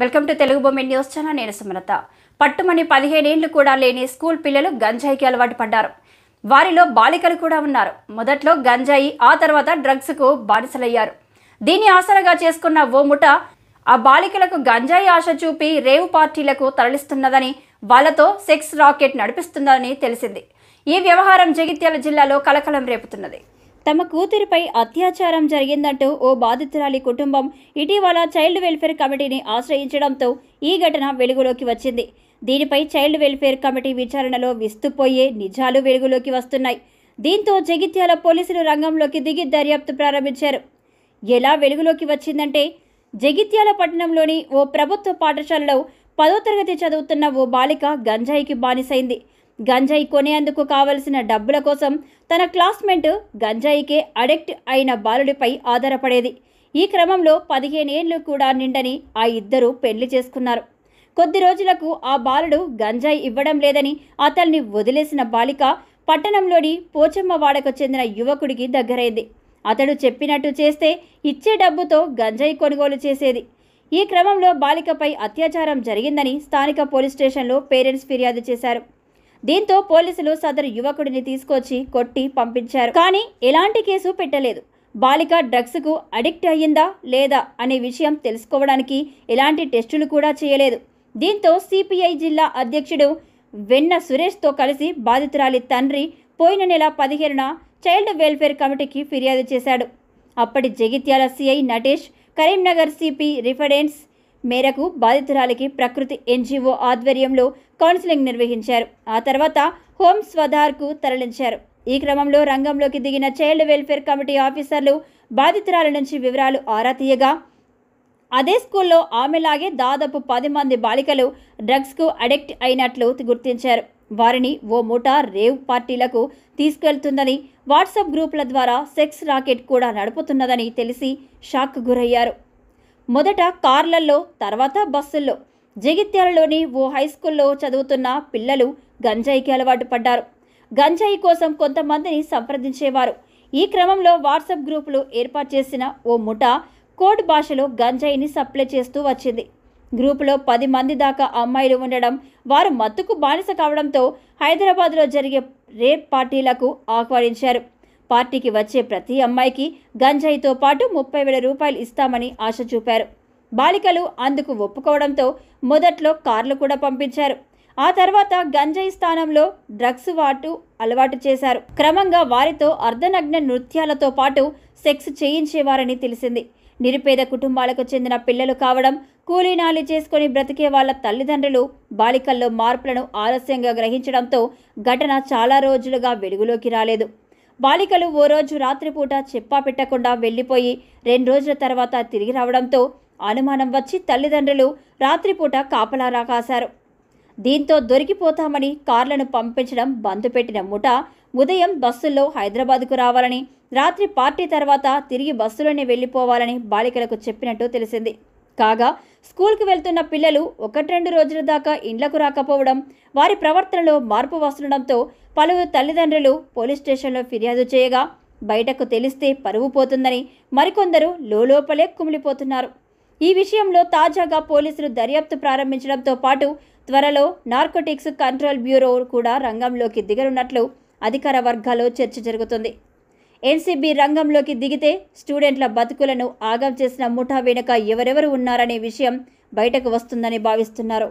welcome to Telugu బొమ్మ news channel నేను సుమలత పట్టుమని పదిహేనేళ్లు కూడా లేని స్కూల్ పిల్లలు గంజాయికి అలవాటు పడ్డారు వారిలో బాలికలు కూడా ఉన్నారు మొదట్లో గంజాయి ఆ తర్వాత డ్రగ్స్కు బానిసలయ్యారు దీన్ని ఆసరగా చేసుకున్న ఓ ముఠ ఆ బాలికలకు గంజాయి ఆశ చూపి రేవు పార్టీలకు తరలిస్తున్నదని వాళ్లతో సెక్స్ రాకెట్ నడిపిస్తున్నదని తెలిసింది ఈ వ్యవహారం జగిత్యాల జిల్లాలో కలకలం రేపుతున్నది తమ కూతురిపై అత్యాచారం జరిగిందంటూ ఓ బాధితురాలి కుటుంబం ఇటీవల చైల్డ్ వెల్ఫేర్ కమిటీని ఆశ్రయించడంతో ఈ ఘటన వెలుగులోకి వచ్చింది దీనిపై చైల్డ్ వెల్ఫేర్ కమిటీ విచారణలో విస్తుపోయే నిజాలు వెలుగులోకి వస్తున్నాయి దీంతో జగిత్యాల పోలీసులు రంగంలోకి దిగి దర్యాప్తు ప్రారంభించారు ఎలా వెలుగులోకి వచ్చిందంటే జగిత్యాల పట్టణంలోని ఓ ప్రభుత్వ పాఠశాలలో పదో తరగతి చదువుతున్న ఓ బాలిక గంజాయికి బానిసైంది గంజాయి కొనేందుకు కావలసిన డబ్బుల కోసం తన క్లాస్మేట్ గంజాయికే అడెక్ట్ అయిన బాలుడిపై ఆధారపడేది ఈ క్రమంలో పదిహేను ఏళ్ళు కూడా నిండని ఆ ఇద్దరు పెళ్లి చేసుకున్నారు కొద్ది రోజులకు ఆ బాలుడు గంజాయి ఇవ్వడం లేదని అతన్ని వదిలేసిన బాలిక పట్టణంలోని పోచమ్మ వాడకు చెందిన యువకుడికి దగ్గరైంది అతడు చెప్పినట్టు చేస్తే ఇచ్చే డబ్బుతో గంజాయి కొనుగోలు చేసేది ఈ క్రమంలో బాలికపై అత్యాచారం జరిగిందని స్థానిక పోలీస్ స్టేషన్లో పేరెంట్స్ ఫిర్యాదు చేశారు దీంతో పోలీసులు సదరు యువకుడిని తీసుకొచ్చి కొట్టి పంపించారు కానీ ఎలాంటి కేసు పెట్టలేదు బాలిక డ్రగ్స్కు అడిక్ట్ అయ్యిందా లేదా అనే విషయం తెలుసుకోవడానికి ఎలాంటి టెస్టులు కూడా చేయలేదు దీంతో సిపిఐ జిల్లా అధ్యక్షుడు వెన్న సురేష్తో కలిసి బాధితురాలి తండ్రి పోయిన నెల పదిహేనున చైల్డ్ వెల్ఫేర్ కమిటీకి ఫిర్యాదు చేశాడు అప్పటి Jagtial CI Natesh Karimnagar CP reference మేరకు బాధితురాలికి ప్రకృతి ఎన్జీఓ ఆధ్వర్యంలో కౌన్సిలింగ్ నిర్వహించారు ఆ తర్వాత హోమ్ స్వధార్కు తరలించారు ఈ క్రమంలో రంగంలోకి దిగిన చైల్డ్ వెల్ఫేర్ కమిటీ ఆఫీసర్లు బాధితురాల నుంచి వివరాలు ఆరా తీయగా అదే స్కూల్లో ఆమెలాగే దాదాపు పది మంది బాలికలు డ్రగ్స్కు అడిక్ట్ అయినట్లు గుర్తించారు వారిని ఓ ముఠా రేవ్ పార్టీలకు తీసుకెళ్తుందని వాట్సాప్ గ్రూపుల ద్వారా సెక్స్ రాకెట్ కూడా నడుపుతున్నదని తెలిసి షాక్ గురయ్యారు మొదట కార్లల్లో తర్వాత బస్సుల్లో జగిత్యాలలోని ఓ హైస్కూల్లో చదువుతున్న పిల్లలు గంజాయికి అలవాటు పడ్డారు గంజాయి కోసం కొంతమందిని సంప్రదించేవారు ఈ క్రమంలో వాట్సాప్ గ్రూపులు ఏర్పాటు చేసిన ఓ ముఠా కోడ్ భాషలో గంజాయిని సప్లై చేస్తూ వచ్చింది గ్రూపులో పది మంది దాకా అమ్మాయిలు ఉండడం వారు మత్తుకు బానిస కావడంతో హైదరాబాద్లో జరిగే రేప్ పార్టీలకు ఆహ్వానించారు పార్టీకి వచ్చే ప్రతి అమ్మాయికి గంజాయితో పాటు ముప్పై వేల రూపాయలు ఇస్తామని ఆశ చూపారు బాలికలు అందుకు ఒప్పుకోవడంతో మొదట్లో కార్లు కూడా పంపించారు ఆ తర్వాత గంజాయి స్థానంలో డ్రగ్స్ వాటు అలవాటు చేశారు క్రమంగా వారితో అర్ధనగ్న నృత్యాలతో పాటు సెక్స్ చేయించేవారని తెలిసింది నిరుపేద కుటుంబాలకు చెందిన పిల్లలు కావడం కూలీనాలి చేసుకుని బ్రతికే వాళ్ళ తల్లిదండ్రులు బాలికల్లో మార్పులను ఆలస్యంగా గ్రహించడంతో ఘటన చాలా రోజులుగా వెలుగులోకి రాలేదు బాలికలు ఓ రోజు రాత్రిపూట చెప్పా పెట్టకుండా వెళ్ళిపోయి రెండు రోజుల తర్వాత తిరిగి రావడంతో అనుమానం వచ్చి తల్లిదండ్రులు రాత్రిపూట కాపలా రాకాశారు దీంతో దొరికిపోతామని కార్లను పంపించడం బంద్ పెట్టిన ముఠ ఉదయం బస్సుల్లో హైదరాబాద్కు రావాలని రాత్రి పార్టీ తర్వాత తిరిగి బస్సులోనే వెళ్ళిపోవాలని బాలికలకు చెప్పినట్టు తెలిసింది కాగా స్కూల్కి వెళ్తున్న పిల్లలు ఒకటి రెండు రోజుల దాకా ఇండ్లకు రాకపోవడం వారి ప్రవర్తనలో మార్పు వస్తుండడంతో పలువురు తల్లిదండ్రులు పోలీస్ స్టేషన్లో ఫిర్యాదు చేయగా బయటకు తెలిస్తే పరువు పోతుందని మరికొందరు లోపలే కుమిలిపోతున్నారు ఈ విషయంలో తాజాగా పోలీసులు దర్యాప్తు ప్రారంభించడంతో పాటు త్వరలో నార్కోటిక్స్ కంట్రోల్ బ్యూరో కూడా రంగంలోకి దిగనున్నట్లు అధికార వర్గాల్లో చర్చ జరుగుతుంది ఎన్సీబీ రంగంలోకి దిగితే స్టూడెంట్ల బతుకులను ఆగం చేసిన ముఠా వెనుక ఎవరెవరు ఉన్నారనే విషయం బయటకు వస్తుందని భావిస్తున్నారు